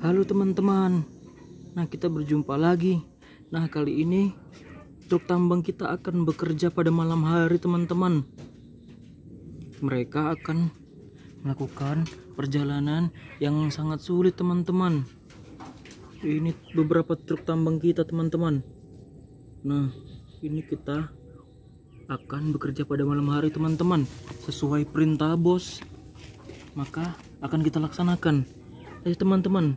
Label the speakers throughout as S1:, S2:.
S1: Halo teman-teman. Nah, kita berjumpa lagi. Nah, kali ini truk tambang kita akan bekerja pada malam hari, teman-teman. Mereka akan melakukan perjalanan yang sangat sulit, teman-teman. Ini beberapa truk tambang kita, teman-teman. Nah, ini kita akan bekerja pada malam hari, teman-teman, sesuai perintah bos. Maka akan kita laksanakan. Eh, teman-teman,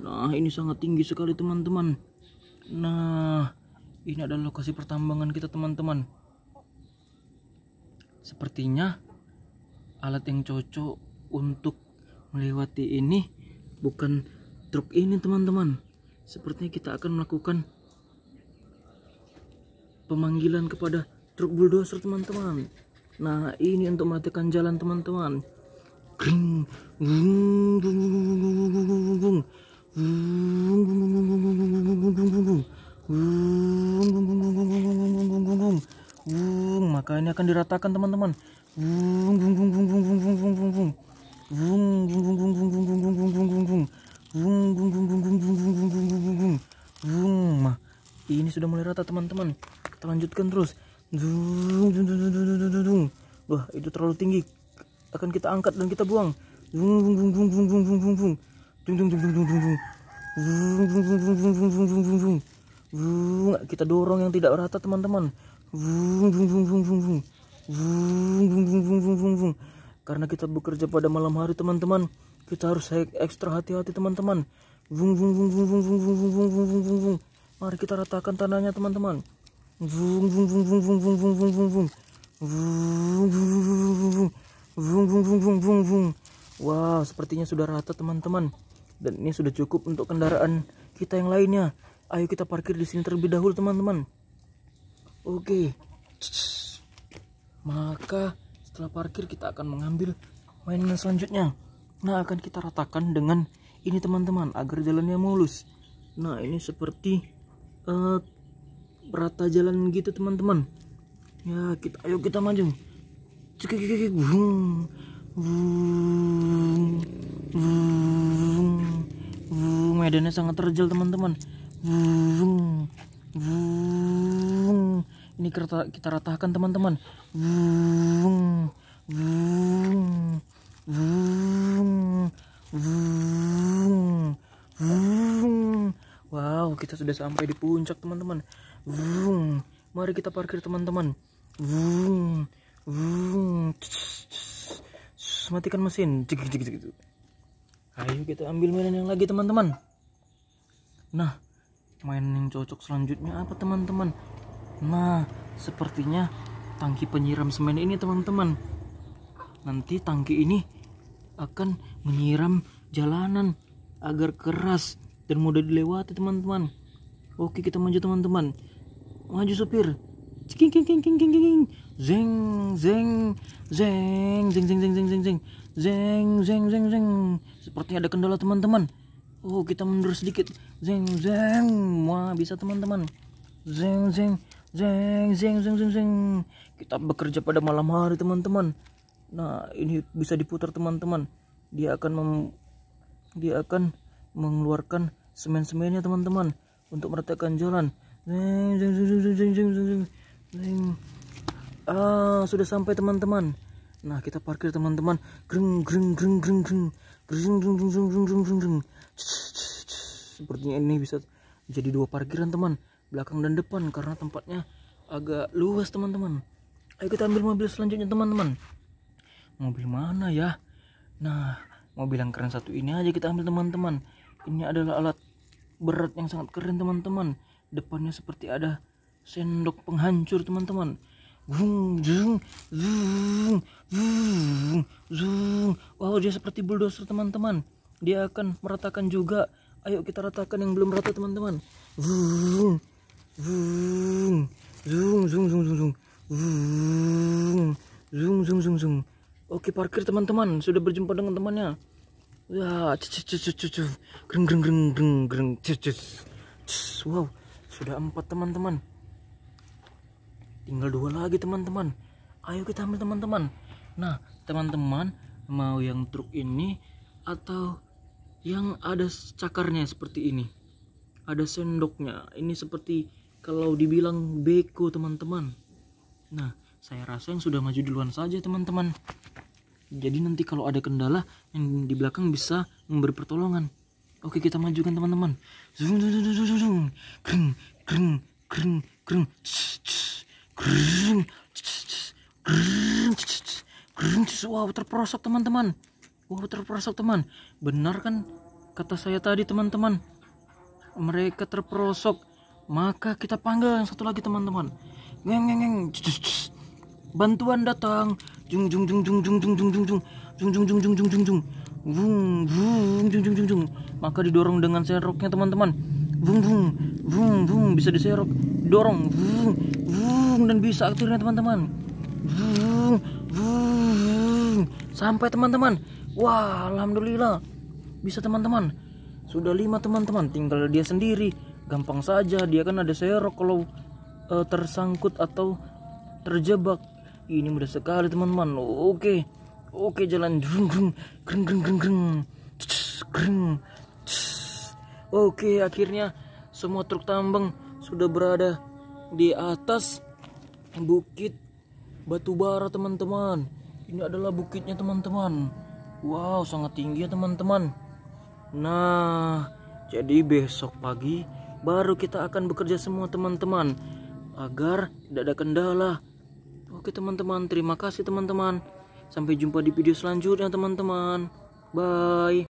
S1: Nah ini sangat tinggi sekali teman-teman Nah ini adalah lokasi pertambangan kita teman-teman Sepertinya alat yang cocok untuk melewati ini bukan truk ini teman-teman Sepertinya kita akan melakukan pemanggilan kepada truk bulldozer teman-teman Nah ini untuk meletakkan jalan teman-teman Kring, -teman maka ini akan diratakan teman-teman ini sudah mulai rata teman-teman kita lanjutkan terus wah itu terlalu tinggi akan kita angkat dan kita buang dung dung dung dung dung dung kita dorong yang tidak rata, teman-teman. Karena kita bekerja pada malam hari, teman-teman. Kita harus ekstra hati-hati, teman-teman. Mari kita ratakan tanahnya, teman-teman. Vung, Wow, sepertinya sudah rata, teman-teman. Dan ini sudah cukup untuk kendaraan kita yang lainnya. Ayo kita parkir di sini terlebih dahulu teman-teman. Oke. Maka setelah parkir kita akan mengambil mainan selanjutnya. Nah akan kita ratakan dengan ini teman-teman agar jalannya mulus. Nah ini seperti uh, rata jalan gitu teman-teman. Ya kita ayo kita maju. Cek badannya sangat terjal teman-teman Ini kita, kita ratakan teman-teman. Wow, kita sudah sampai di puncak teman-teman. Mari kita parkir teman-teman. Matikan mesin. Ayo kita ambil mainan yang lagi teman-teman. Nah, main yang cocok selanjutnya apa teman-teman? Nah, sepertinya tangki penyiram semen ini teman-teman. Nanti tangki ini akan menyiram jalanan agar keras dan mudah dilewati teman-teman. Oke, kita maju teman-teman. Maju supir. King king king king king Zeng Zeng zeng zeng zeng zeng zeng zeng zeng zeng zeng zeng zeng. Sepertinya ada kendala teman-teman. Oh kita mundur sedikit Zeng zeng Wah bisa teman-teman Zeng zeng Zeng zeng zeng zeng zeng Kita bekerja pada malam hari teman-teman Nah ini bisa diputar teman-teman Dia akan mem Dia akan mengeluarkan semen-semennya teman-teman Untuk meretakan jalan Zeng zeng zeng zeng zeng zeng zeng zeng Ah sudah sampai teman-teman Nah kita parkir teman-teman Greng greng greng greng greng Greng greng greng greng greng sepertinya ini bisa jadi dua parkiran teman belakang dan depan karena tempatnya agak luas teman-teman ayo kita ambil mobil selanjutnya teman-teman mobil mana ya nah mobil yang keren satu ini aja kita ambil teman-teman ini adalah alat berat yang sangat keren teman-teman depannya seperti ada sendok penghancur teman-teman Zung, zung, zung, zung, zung. Wow, dia seperti bulldozer teman-teman dia akan meratakan juga ayo kita ratakan yang belum rata teman-teman oke parkir teman-teman sudah berjumpa dengan temannya ya wow sudah empat teman-teman tinggal dua lagi teman-teman ayo kita ambil teman-teman nah teman-teman mau yang truk ini atau yang ada cakarnya seperti ini ada sendoknya ini seperti kalau dibilang beko teman-teman nah saya rasa yang sudah maju duluan saja teman-teman jadi nanti kalau ada kendala yang di belakang bisa memberi pertolongan oke kita majukan teman-teman kring kring kring, kring kring kring kring, kring kring kring kring. wow terperosok teman-teman Wow terperosok teman Benar kan kata saya tadi teman-teman Mereka terperosok Maka kita panggil yang satu lagi teman-teman Ngeng ngeng ngeng Bantuan datang Jung jung jung jung jung jung jung jung jung Jung jung jung jung jung jung jung Vung vung jung jung jung jung Maka didorong dengan seroknya teman-teman Vung vung vung vung bisa diserok Dorong vung vung dan bisa akhirnya teman-teman Vung vung sampai teman-teman Wah, alhamdulillah. Bisa teman-teman. Sudah lima teman-teman, tinggal dia sendiri. Gampang saja, dia kan ada serok kalau uh, tersangkut atau terjebak. Ini mudah sekali teman-teman. Oke. Oke, jalan greng greng greng greng greng geng, geng. Oke, akhirnya semua truk tambang sudah berada di atas bukit Batubara teman-teman. Ini adalah bukitnya teman-teman. Wow, sangat tinggi ya teman-teman. Nah, jadi besok pagi baru kita akan bekerja semua teman-teman agar tidak ada kendala. Oke teman-teman, terima kasih teman-teman. Sampai jumpa di video selanjutnya teman-teman. Bye.